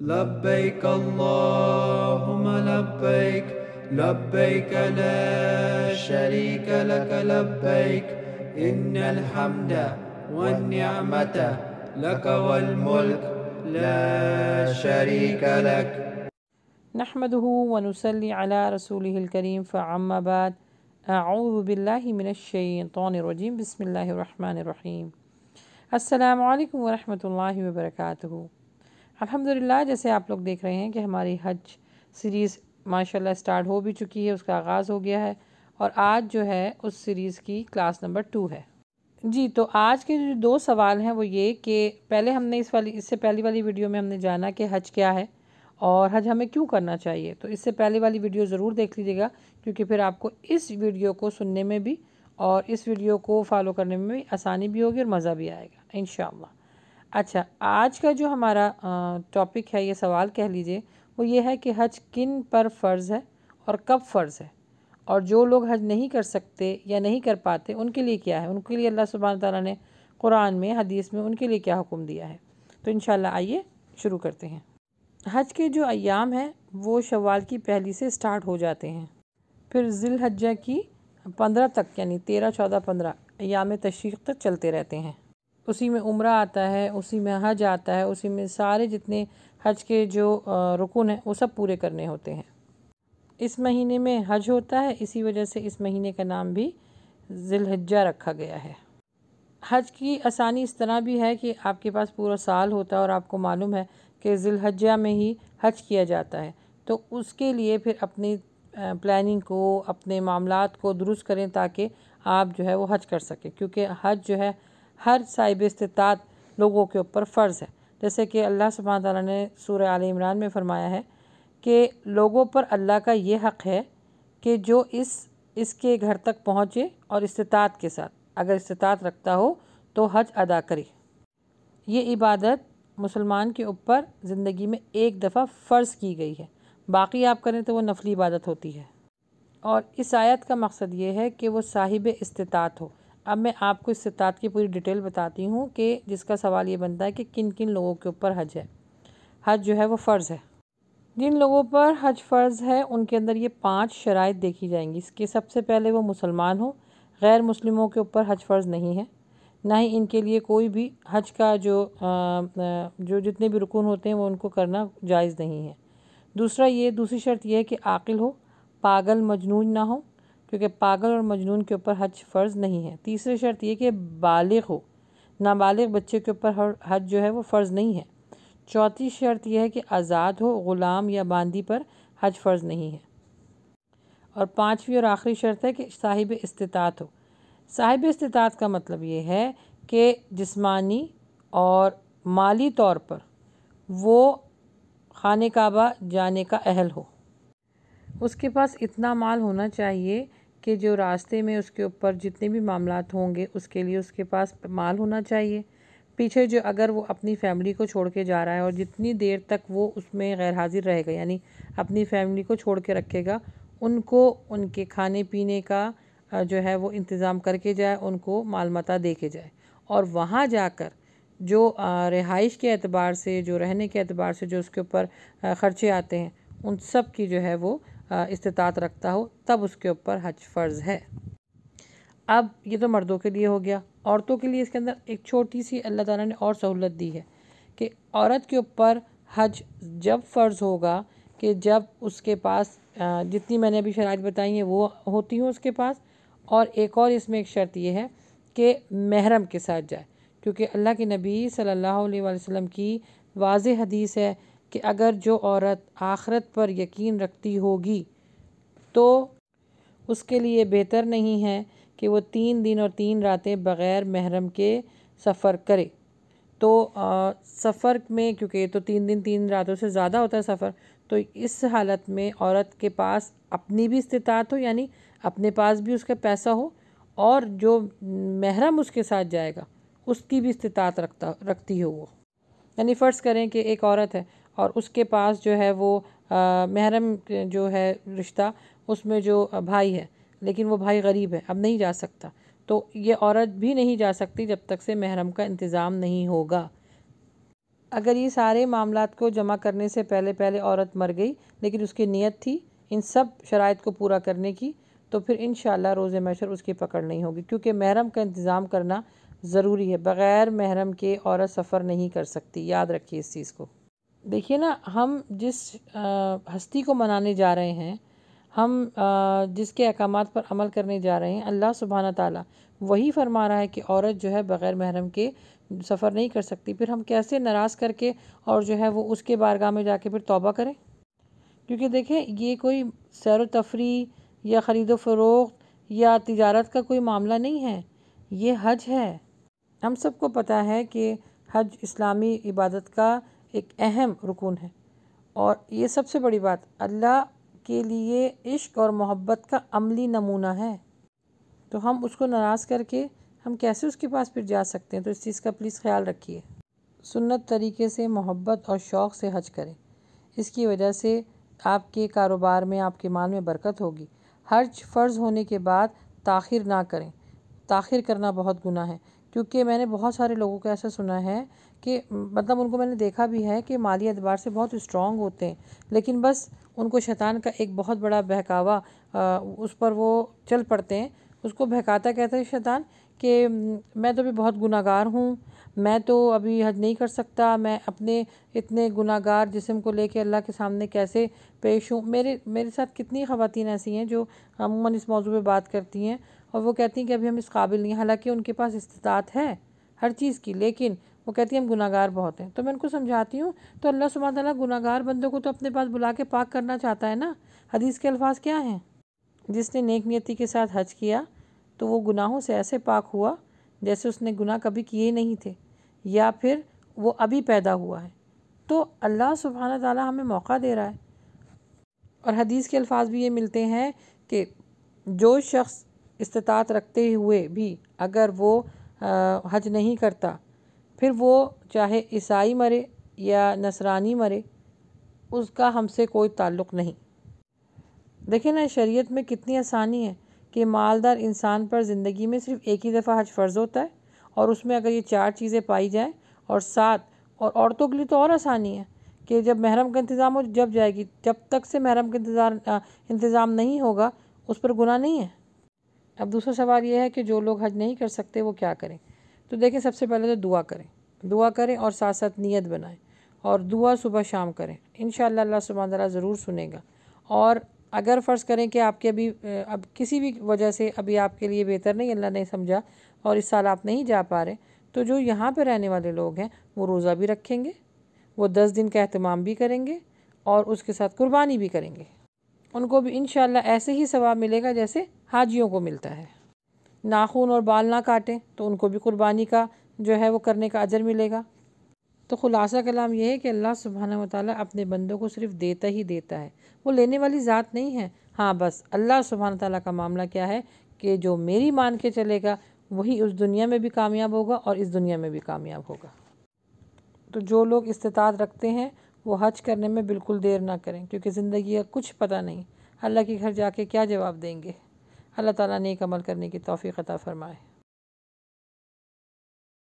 لبيك اللهم لبيك لبيك لا شريك لك لبيك إن الحمد والنعمة لك والملك لا شريك لك نحمده ونسلي على رسوله الكريم فعما بعد أعوذ بالله من الشيطان الرجيم بسم الله الرحمن الرحيم السلام عليكم ورحمة الله وبركاته अल्हम्दुलिल्लाह जैसे आप लोग देख रहे हैं कि हमारी हज सीरीज़ माशाल्लाह स्टार्ट हो भी चुकी है उसका आगाज़ हो गया है और आज जो है उस सीरीज़ की क्लास नंबर टू है जी तो आज के जो दो सवाल हैं वो ये कि पहले हमने इस वाली इससे पहली वाली वीडियो में हमने जाना कि हज क्या है और हज हमें क्यों करना चाहिए तो इससे पहले वाली वीडियो ज़रूर देख लीजिएगा क्योंकि फिर आपको इस वीडियो को सुनने में भी और इस वीडियो को फॉलो करने में भी आसानी भी होगी और मज़ा भी आएगा इन अच्छा आज का जो हमारा टॉपिक है ये सवाल कह लीजिए वो ये है कि हज किन पर फ़र्ज़ है और कब फ़र्ज़ है और जो लोग हज नहीं कर सकते या नहीं कर पाते उनके लिए क्या है उनके लिए अल्लाह सुबह तला ने कुरान में हदीस में उनके लिए क्या हुक्म दिया है तो इन आइए शुरू करते हैं हज के जो अयाम हैं वो शवाल की पहली से स्टार्ट हो जाते हैं फिर ज़िल हज्जा की पंद्रह तक यानी तेरह चौदह पंद्रह अयाम तशरीक तक चलते रहते हैं उसी में उम्र आता है उसी में हज आता है उसी में सारे जितने हज के जो रुकन हैं वो सब पूरे करने होते हैं इस महीने में हज होता है इसी वजह से इस महीने का नाम भी जिलहजा रखा गया है हज की आसानी इस तरह भी है कि आपके पास पूरा साल होता है और आपको मालूम है कि जिलहजा में ही हज किया जाता है तो उसके लिए फिर अपनी प्लानिंग को अपने मामला को दुरुस्त करें ताकि आप जो है वो हज कर सकें क्योंकि हज जो है हर साहिब इस्तात लोगों के ऊपर फ़र्ज़ है जैसे कि अल्लाह सुबह ने सूर आल इमरान में फ़रमाया है कि लोगों पर अल्लाह का ये हक़ है कि जो इस इसके घर तक पहुँचे और इस्तात के साथ अगर इस्तात रखता हो तो हज अदा करे ये इबादत मुसलमान के ऊपर ज़िंदगी में एक दफ़ा फ़र्ज़ की गई है बाकी आप करें तो वो नफली इबादत होती है और इस आयत का मकसद ये है कि वो साहिब इस्तात हो अब मैं आपको इस सितात की पूरी डिटेल बताती हूँ कि जिसका सवाल ये बनता है कि किन किन लोगों के ऊपर हज है हज जो है वो फ़र्ज़ है जिन लोगों पर हज फ़र्ज़ है उनके अंदर ये पाँच शराइ देखी जाएंगी इसके सबसे पहले वो मुसलमान हो गैर मुस्लिमों के ऊपर हज फ़र्ज़ नहीं है ना ही इनके लिए कोई भी हज का जो जो जितने भी रुकन होते हैं वो उनको करना जायज़ नहीं है दूसरा ये दूसरी शर्त यह है कि आकिल हो पागल मजनून ना हो क्योंकि पागल और मजनून के ऊपर हज फ़र्ज़ नहीं है तीसरी शर्त यह कि बालग हो नाबालिग बच्चे के ऊपर हज जो है वो फ़र्ज़ नहीं है चौथी शर्त यह है कि आज़ाद हो ग़ुलाम या बांदी पर हज फ़र्ज़ नहीं है और पाँचवीं और आखिरी शर्त है कि साहिब इस्तात हो साहिब इस्तात का मतलब ये है कि जिस्मानी और माली तौर पर वो खाने काबा जाने का अहल हो उसके पास इतना माल होना चाहिए कि जो रास्ते में उसके ऊपर जितने भी मामला होंगे उसके लिए उसके पास माल होना चाहिए पीछे जो अगर वो अपनी फैमिली को छोड़ के जा रहा है और जितनी देर तक वो उसमें गैर हाजिर रहेगा यानी अपनी फैमिली को छोड़ के रखेगा उनको उनके खाने पीने का जो है वो इंतज़ाम करके जाए उनको मालमता दे के जाए और वहाँ जाकर जो रिहाइश के अतबार से जो रहने के अतबार से जो उसके ऊपर ख़र्चे आते हैं उन सब की जो है वो इस्तात रखता हो तब उसके ऊपर हज फ़र्ज़ है अब ये तो मर्दों के लिए हो गया औरतों के लिए इसके अंदर एक छोटी सी अल्लाह ताला ने और सहूलत दी है कि औरत के ऊपर हज जब फ़र्ज़ होगा कि जब उसके पास जितनी मैंने अभी शराइ बताई हैं वो होती हूँ उसके पास और एक और इसमें एक शर्त यह है कि महरम के साथ जाए क्योंकि अल्लाह के नबी सल्लल्लाहु अलैहि वसल्लम की वाज हदीस है कि अगर जो औरत आखरत पर यकीन रखती होगी तो उसके लिए बेहतर नहीं है कि वो तीन दिन और तीन रातें बग़ैर महरम के सफ़र करे तो सफ़र में क्योंकि तो तीन दिन तीन रातों से ज़्यादा होता है सफ़र तो इस हालत में औरत के पास अपनी भी इस्तात हो यानी अपने पास भी उसका पैसा हो और जो महरम उसके साथ जाएगा उसकी भी इस्तात रखता रखती हो वो यानी फ़र्ज़ करें कि एक औरत है और उसके पास जो है वो महरम जो है रिश्ता उसमें जो भाई है लेकिन वो भाई गरीब है अब नहीं जा सकता तो ये औरत भी नहीं जा सकती जब तक से महरम का इंतज़ाम नहीं होगा अगर ये सारे मामला को जमा करने से पहले पहले औरत मर गई लेकिन उसकी नीयत थी इन सब शराइ को पूरा करने की तो फिर इन रोज़ मशर उसकी पकड़ नहीं होगी क्योंकि महरम का इंतज़ाम करना ज़रूरी है बग़ैर महरम के औरत सफ़र नहीं कर सकती याद रखिए इस चीज़ को देखिए ना हम जिस हस्ती को मनाने जा रहे हैं हम जिसके अहकाम पर अमल करने जा रहे हैं अल्लाह सुबहाना ताली वही फरमा रहा है कि औरत जो है बग़ैर महरम के सफ़र नहीं कर सकती फिर हम कैसे नाराज़ करके और जो है वो उसके बारगाह में जाके फिर तौबा करें क्योंकि देखें ये कोई सैर तफरी या ख़रीदो फ़रोख्त या तजारत का कोई मामला नहीं है ये हज है हम सबको पता है कि हज इस्लामी इबादत का एक अहम रुकन है और ये सबसे बड़ी बात अल्लाह के लिए इश्क और मोहब्बत का अमली नमूना है तो हम उसको नाराज़ करके हम कैसे उसके पास फिर जा सकते हैं तो इस चीज़ का प्लीज़ ख्याल रखिए सुन्नत तरीके से मोहब्बत और शौक़ से हज करें इसकी वजह से आपके कारोबार में आपके माल में बरकत होगी हज फ़र्ज़ होने के बाद ताखिर ना करें ताखिर करना बहुत गुना है क्योंकि मैंने बहुत सारे लोगों को ऐसा सुना है कि मतलब उनको मैंने देखा भी है कि माली अतबार से बहुत स्ट्रॉन्ग होते हैं लेकिन बस उनको शैतान का एक बहुत बड़ा बहकावा उस पर वो चल पड़ते हैं उसको बहकाता कहता है शैतान कि मैं तो भी बहुत गुनागार हूँ मैं तो अभी हज नहीं कर सकता मैं अपने इतने गुनागार जिसम को लेके अल्लाह के सामने कैसे पेश हूँ मेरे मेरे साथ कितनी ख़वान ऐसी हैं जो अमूमन इस मौजू पर बात करती हैं और वो कहती हैं कि अभी हम इस काबिल नहीं हालांकि उनके पास इस्तात है हर चीज़ की लेकिन वो कहती हैं हम गुनागार बहुत हैं तो मैं उनको समझाती हूँ तो अल्लाह सुबह तला गुनागार बंदों को तो अपने पास बुला के पाक करना चाहता है ना हदीस के अल्फाज क्या हैं जिसने नेक नियति के साथ हज किया तो वो गुनाहों से ऐसे पाक हुआ जैसे उसने गुनाह कभी किए नहीं थे या फिर वो अभी पैदा हुआ है तो अल्लाह सुबहाना ताली हमें मौका दे रहा है और हदीस के अल्फाज भी ये मिलते हैं कि जो शख्स इस्तात रखते हुए भी अगर वो हज नहीं करता फिर वो चाहे ईसाई मरे या नसरानी मरे उसका हमसे कोई ताल्लुक़ नहीं देखिए ना शरीयत में कितनी आसानी है कि मालदार इंसान पर ज़िंदगी में सिर्फ एक ही दफ़ा हज फ़र्ज़ होता है और उसमें अगर ये चार चीज़ें पाई जाएँ और सात और औरतों के लिए तो और आसानी है कि जब महरम का इंतज़ाम हो जब जाएगी जब तक से महरम का इंतज़ार इंतज़ाम नहीं होगा उस पर गुना नहीं है अब दूसरा सवाल ये है कि जो लोग हज नहीं कर सकते वो क्या करें तो देखें सबसे पहले तो दुआ करें दुआ करें और साथ साथ नीयत बनाएं और दुआ सुबह शाम करें इन अल्लाह सुबह तला ज़रूर सुनेगा और अगर फ़र्ज़ करें कि आपके अभी अब किसी भी वजह से अभी आपके लिए बेहतर नहीं अल्लाह ने समझा और इस साल आप नहीं जा पा रहे तो जो यहाँ पर रहने वाले लोग हैं वो रोज़ा भी रखेंगे वो दस दिन का अहतमाम भी करेंगे और उसके साथ कुर्बानी भी करेंगे उनको भी इन ऐसे ही सवाब मिलेगा जैसे हाजियों को मिलता है नाखून और बाल ना काटें तो उनको भी कुर्बानी का जो है वो करने का अजर मिलेगा तो ख़ुलासा कलाम यह है कि अल्लाह सुबहाना वाली अपने बंदों को सिर्फ देता ही देता है वो लेने वाली ज़ात नहीं है हाँ बस अल्लाह सुबहान ताली का मामला क्या है कि जो मेरी मान के चलेगा वही उस दुनिया में भी कामयाब होगा और इस दुनिया में भी कामयाब होगा तो जो लोग इस्तात रखते हैं वो हज करने में बिल्कुल देर ना करें क्योंकि ज़िंदगी का कुछ पता नहीं अल्लाह के घर जाके क्या जवाब देंगे अल्लाह ताला नेक अमल करने की तोफ़ी अता फ़रमाए